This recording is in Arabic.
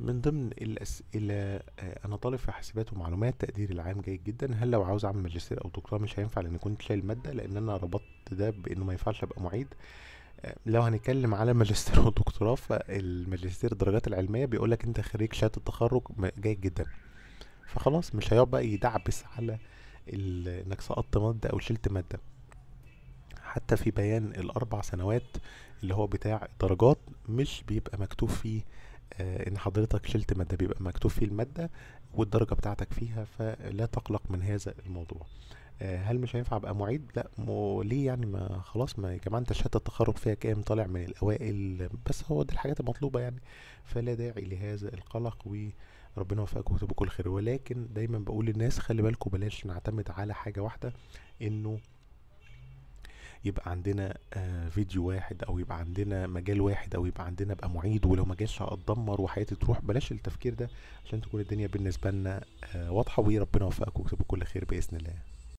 من ضمن الأسئلة آه، أنا طالب في حاسبات ومعلومات تقدير العام جيد جدا هل لو عاوز أعمل ماجستير أو دكتوراه مش هينفع لأن كنت شايل مادة لأن أنا ربطت ده بإنه ما ينفعش أبقى معيد آه، لو هنتكلم على ماجستير ودكتوراه فالماجستير الدرجات العلمية بيقولك أنت خريج شهادة التخرج جيد جدا فخلاص مش هيقعد بقى يدعبس على إنك سقطت مادة أو شلت مادة حتى في بيان الأربع سنوات اللي هو بتاع الدرجات مش بيبقى مكتوب فيه آه، ان حضرتك شلت ماده بيبقى مكتوب فيه الماده والدرجه بتاعتك فيها فلا تقلق من هذا الموضوع آه، هل مش هينفع ابقى معيد لا مو ليه يعني ما خلاص ما يا جماعه انت شهاده التخرج فيها كام طالع من الاوائل بس هو دي الحاجات المطلوبه يعني فلا داعي لهذا القلق وربنا يوفقكم وتبقوا كل خير ولكن دايما بقول للناس خلي بالكم بلاش نعتمد على حاجه واحده انه يبقى عندنا آه، فيديو واحد او يبقى عندنا مجال واحد او يبقى عندنا ابقى معيد ولو ما جاش هتدمر وحياتي تروح بلاش التفكير ده عشان تكون الدنيا بالنسبه لنا آه، واضحه وربنا يوفقكم ويكتب كل خير باذن الله